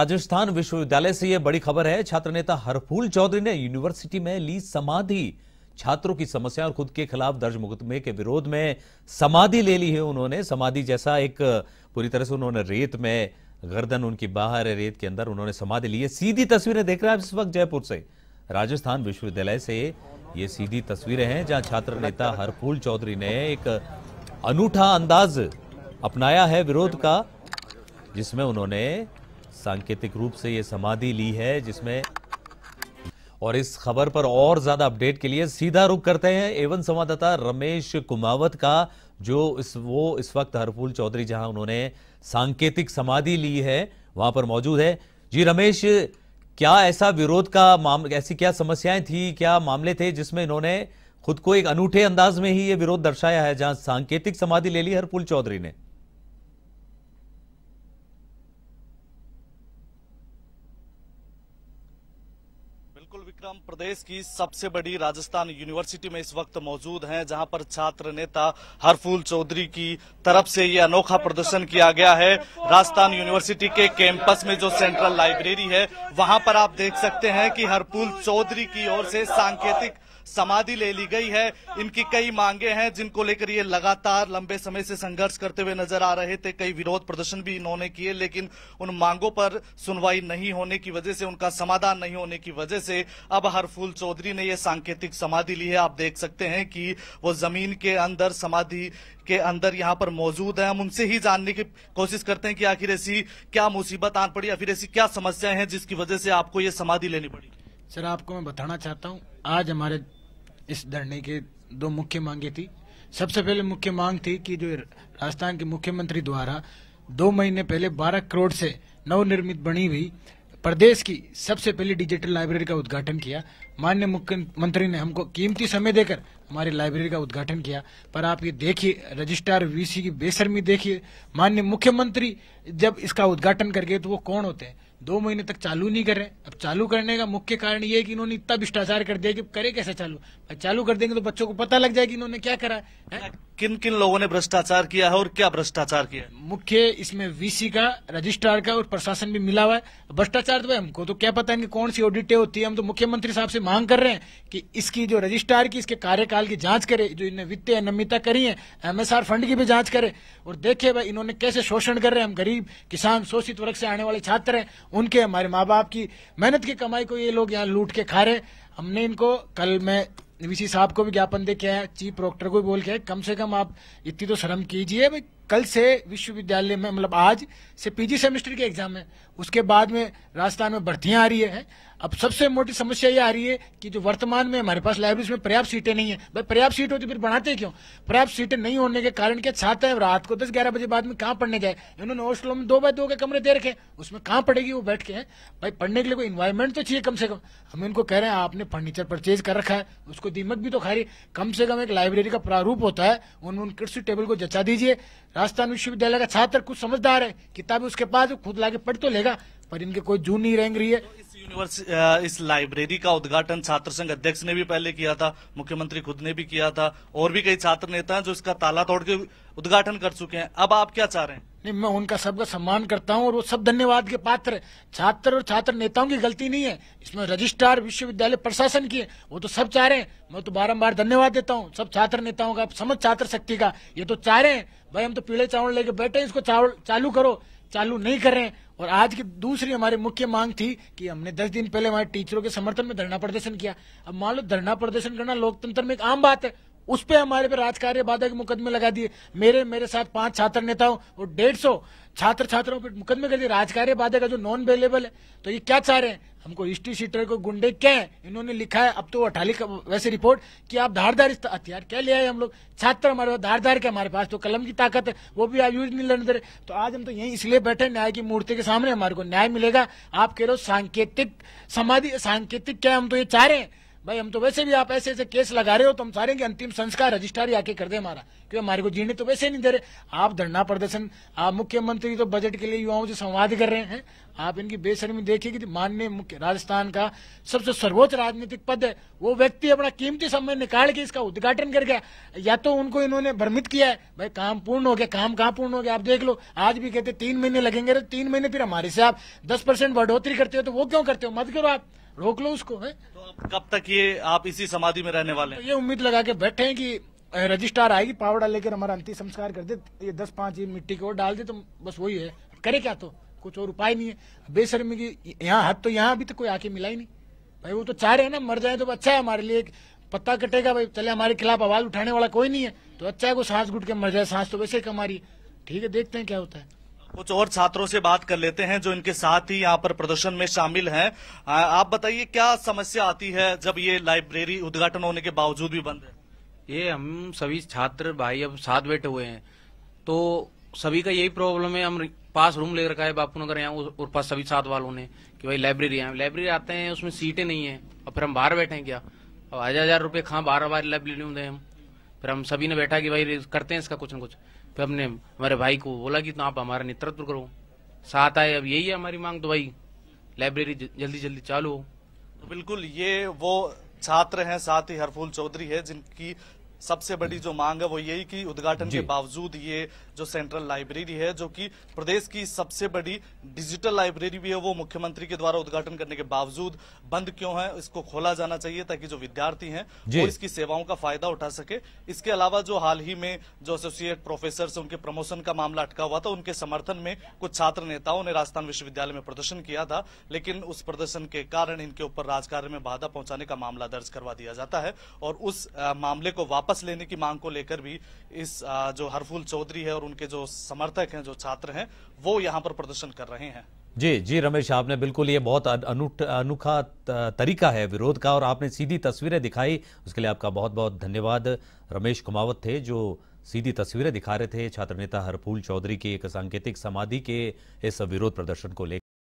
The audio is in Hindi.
राजस्थान विश्वविद्यालय से यह बड़ी खबर है छात्र नेता हरफूल चौधरी ने यूनिवर्सिटी में ली समाधि छात्रों की समस्या और खुद के खिलाफ दर्ज मुकदमे के विरोध में समाधि ले ली है उन्होंने समाधि जैसा एक पूरी तरह से उन्होंने रेत में गर्दन उनकी बाहर है रेत के अंदर उन्होंने समाधि ली है सीधी तस्वीरें देख रहे हैं इस वक्त जयपुर से राजस्थान विश्वविद्यालय से ये सीधी तस्वीरें हैं जहां छात्र नेता हरफूल चौधरी ने एक अनूठा अंदाज अपनाया है विरोध का जिसमें उन्होंने सांकेतिक रूप से ये समाधि ली है जिसमें और इस खबर पर और ज्यादा अपडेट के लिए सीधा रुख करते हैं एवं संवाददाता रमेश कुमावत का जो इस वो इस वक्त हरफूल चौधरी जहां उन्होंने सांकेतिक समाधि ली है वहां पर मौजूद है जी रमेश क्या ऐसा विरोध का मामला ऐसी क्या समस्याएं थी क्या मामले थे जिसमें इन्होंने खुद को एक अनूठे अंदाज में ही ये विरोध दर्शाया है जहां सांकेतिक समाधि ले ली हरपुल चौधरी ने हम प्रदेश की सबसे बड़ी राजस्थान यूनिवर्सिटी में इस वक्त मौजूद हैं जहां पर छात्र नेता हरफूल चौधरी की तरफ से ये अनोखा प्रदर्शन किया गया है राजस्थान यूनिवर्सिटी के कैंपस में जो सेंट्रल लाइब्रेरी है वहां पर आप देख सकते हैं कि हरफूल चौधरी की ओर से सांकेतिक समाधि ले ली गई है इनकी कई मांगे हैं जिनको लेकर ये लगातार लंबे समय से संघर्ष करते हुए नजर आ रहे थे कई विरोध प्रदर्शन भी इन्होंने किए लेकिन उन मांगों पर सुनवाई नहीं होने की वजह से उनका समाधान नहीं होने की वजह से अब बाबा हरफूल चौधरी ने यह सांकेतिक समाधि ली है आप देख सकते हैं कि वो जमीन के अंदर समाधि के अंदर यहाँ पर मौजूद है हम उनसे ही जानने की कोशिश करते हैं कि आखिर ऐसी क्या मुसीबत आन पड़ी या फिर ऐसी क्या समस्याएं हैं जिसकी वजह से आपको ये समाधि लेनी पड़ी सर आपको मैं बताना चाहता हूँ आज हमारे इस धरने के दो मुख्य मांगे थी सबसे पहले मुख्य मांग थी कि जो राजस्थान के मुख्यमंत्री द्वारा दो महीने पहले 12 करोड़ से नवनिर्मित बनी हुई प्रदेश की सबसे पहली डिजिटल लाइब्रेरी का उद्घाटन किया माननीय मुख्यमंत्री ने हमको कीमती समय देकर हमारी लाइब्रेरी का उद्घाटन किया पर आप ये देखिए रजिस्ट्रार वीसी की में देखिए माननीय मुख्यमंत्री जब इसका उद्घाटन करके तो वो कौन होते हैं दो महीने तक चालू नहीं कर रहे अब चालू करने का मुख्य कारण ये है कि इन्होंने इतना भ्रष्टाचार कर दिया कि करे कैसे चालू चालू कर देंगे तो बच्चों को पता लग जाएगी इन्होंने क्या करा है किन किन लोगों ने भ्रष्टाचार किया है और क्या भ्रष्टाचार किया मुख्य इसमें वीसी का रजिस्ट्रार का और प्रशासन भी मिला हुआ है भ्रष्टाचार तो हमको तो क्या पता है कौन सी ऑडिटें होती है हम तो मुख्यमंत्री साहब से मांग कर रहे हैं कि इसकी जो रजिस्ट्रार की इसके कार्यकाल की जांच करे जो इन्हें वित्तीय अनियमितता करी है एमएसआर फंड की भी जांच करे और देखे भाई इन्होंने कैसे शोषण कर रहे हैं हम गरीब किसान शोषित वर्ग से आने वाले छात्र हैं उनके हमारे माँ बाप की मेहनत की कमाई को ये लोग यहाँ लूट के खा रहे हमने इनको कल मैं वीसी साहब को भी ज्ञापन दे के आया चीफ प्रोक्टर को भी बोल के कम से कम आप इतनी तो शर्म कीजिए भाई कल से विश्वविद्यालय में मतलब आज से पीजी सेमेस्टर के एग्जाम है उसके बाद में राजस्थान में भर्तियां आ रही है अब सबसे मोटी समस्या ये आ रही है कि जो वर्तमान में हमारे पास लाइब्रेरी में पर्याप्त सीटें नहीं है भाई पर्याप्त सीट होती फिर बढ़ाते क्यों पर्याप्त सीटें नहीं होने के कारण क्या छाते है रात को दस ग्यारह बजे बाद में कहाँ पढ़ने जाए इन्होंने हॉस्टलों में दो बाय दो के कमरे दे रखे उसमें कहाँ पड़ेगी वो बैठ के भाई पढ़ने के लिए कोई इन्वायरमेंट तो चाहिए कम से कम हम इनको कह रहे हैं आपने फर्नीचर परचेज कर रखा है उसको दीमक भी तो खा रही कम से कम एक लाइब्रेरी का प्रारूप होता है उन्होंने उन टेबल को जचा दीजिए राजस्थान विश्वविद्यालय का छात्र कुछ समझदार है किताबें उसके पास खुद लाके पढ़ तो लेगा पर इनके कोई जून नहीं रेंग रही है तो इस इस लाइब्रेरी का उद्घाटन छात्र संघ अध्यक्ष ने भी पहले किया था मुख्यमंत्री खुद ने भी किया था और भी कई छात्र नेता हैं जो इसका ताला तोड़ के उद्घाटन कर चुके हैं अब आप क्या चाह रहे हैं नहीं मैं उनका सबका सम्मान करता हूँ और वो सब धन्यवाद के पात्र छात्र और छात्र नेताओं की गलती नहीं है इसमें रजिस्ट्रार विश्वविद्यालय प्रशासन की है वो तो सब चाह रहे हैं मैं तो बारम्बार धन्यवाद देता हूँ सब छात्र नेताओं का समझ छात्र शक्ति का ये तो चाह रहे हैं भाई हम तो पीले चावल लेके बैठे इसको चावल चालू करो चालू नहीं कर रहे हैं और आज की दूसरी हमारी मुख्य मांग थी कि हमने दस दिन पहले हमारे टीचरों के समर्थन में धरना प्रदर्शन किया अब मान लो धरना प्रदर्शन करना लोकतंत्र में एक आम बात है उस पर हमारे पे राजकार्य बाधा के मुकदमे लगा दिए मेरे मेरे साथ पांच छात्र नेताओं और डेढ़ सौ छात्र छात्राओं पर मुकदमे कर दिए राजकार्य बाधा का जो नॉन अवेलेबल है तो ये क्या चाह रहे हैं हमको हिस्ट्री सीटर को गुंडे क्या है इन्होंने लिखा है अब तो वो अठाली वैसे रिपोर्ट कि आप धारधार हथियार क्या ले आए हम लोग छात्र हमारे पास धारधार के हमारे पास तो कलम की ताकत है वो भी आप यूज नहीं लेने दे रहे तो आज हम तो यही इसलिए बैठे न्याय की मूर्ति के सामने हमारे को न्याय मिलेगा आप कह रहे हो सांकेतिक समाधि सांकेतिक क्या हम तो ये चाह रहे हैं भाई हम तो वैसे भी आप ऐसे ऐसे केस लगा रहे हो तो हम सारे के अंतिम संस्कार रजिस्ट्रार आके कर दे हमारा क्योंकि हमारे को जीने तो वैसे नहीं दे रहे आप धरना प्रदर्शन आप मुख्यमंत्री तो बजट के लिए युवाओं से संवाद कर रहे हैं आप इनकी बेसरमी देखिए कि माननीय मुख्य राजस्थान का सबसे सर्वोच्च राजनीतिक पद है वो व्यक्ति अपना कीमती समय निकाल के इसका उद्घाटन कर गया या तो उनको इन्होंने भ्रमित किया है भाई काम पूर्ण हो गया काम कहाँ पूर्ण हो गया आप देख लो आज भी कहते तीन महीने लगेंगे तो तीन महीने फिर हमारे से आप दस परसेंट बढ़ोतरी करते हो तो वो क्यों करते हो मत करो आप रोक लो उसको है तो कब तक ये आप इसी समाधि में रहने वाले तो ये उम्मीद लगा के बैठे हैं कि रजिस्ट्रार आएगी पावड़ा लेकर हमारा अंतिम संस्कार कर दे ये दस पांच ये मिट्टी की ओर डाल दे तो बस वही है करे क्या तो कुछ और उपाय नहीं है बेशर्मी की यहाँ हाथ तो यहाँ अभी तक तो कोई आके मिला ही नहीं भाई वो तो चाह रहे हैं ना मर जाए तो अच्छा है हमारे लिए पत्ता कटेगा भाई चले हमारे खिलाफ आवाज उठाने वाला कोई नहीं है तो अच्छा है को सांस घुट के मर जाए सांस तो वैसे ही ठीक है देखते हैं क्या होता है कुछ और छात्रों से बात कर लेते हैं जो इनके साथ ही यहाँ पर प्रदर्शन में शामिल हैं आप बताइए क्या समस्या आती है जब ये लाइब्रेरी उद्घाटन होने के बावजूद भी बंद है ये हम सभी छात्र भाई अब साथ बैठे हुए हैं तो सभी का यही प्रॉब्लम है हम पास रूम ले रखा है बापू नगर यहाँ और पास सभी साथ वालों ने कि भाई लाइब्रेरी है लाइब्रेरी आते हैं उसमें सीटें नहीं है और फिर हम बाहर बैठे हैं क्या अब हजार हजार रुपये खा बारह बार लाइब्रेरी में दें हम फिर हम सभी ने बैठा कि भाई करते हैं इसका कुछ ना कुछ फिर हमने हमारे भाई को बोला कि तो आप हमारा नेतृत्व करो साथ आए अब यही है हमारी मांग तो भाई लाइब्रेरी जल्दी जल्दी चालू हो बिल्कुल ये वो छात्र हैं साथ ही हरफूल चौधरी है जिनकी सबसे बड़ी जो मांग है वो यही कि उद्घाटन के बावजूद ये जो सेंट्रल लाइब्रेरी है जो कि प्रदेश की सबसे बड़ी डिजिटल लाइब्रेरी भी है वो मुख्यमंत्री के द्वारा उद्घाटन करने के बावजूद बंद क्यों है इसको खोला जाना चाहिए ताकि जो विद्यार्थी हैं वो इसकी सेवाओं का फायदा उठा सके इसके अलावा जो हाल ही में जो एसोसिएट प्रोफेसर उनके प्रमोशन का मामला अटका हुआ था उनके समर्थन में कुछ छात्र नेताओं ने राजस्थान विश्वविद्यालय में प्रदर्शन किया था लेकिन उस प्रदर्शन के कारण इनके ऊपर राजकार्य में बाधा पहुंचाने का मामला दर्ज करवा दिया जाता है और उस मामले को वापस वापस लेने की मांग को लेकर भी इस जो हरफुल चौधरी है और उनके जो समर्थक हैं जो छात्र हैं वो यहाँ पर प्रदर्शन कर रहे हैं जी जी रमेश आपने बिल्कुल ये बहुत अनोखा तरीका है विरोध का और आपने सीधी तस्वीरें दिखाई उसके लिए आपका बहुत बहुत धन्यवाद रमेश कुमावत थे जो सीधी तस्वीरें दिखा रहे थे छात्र नेता हरफूल चौधरी की एक सांकेतिक समाधि के इस विरोध प्रदर्शन को लेकर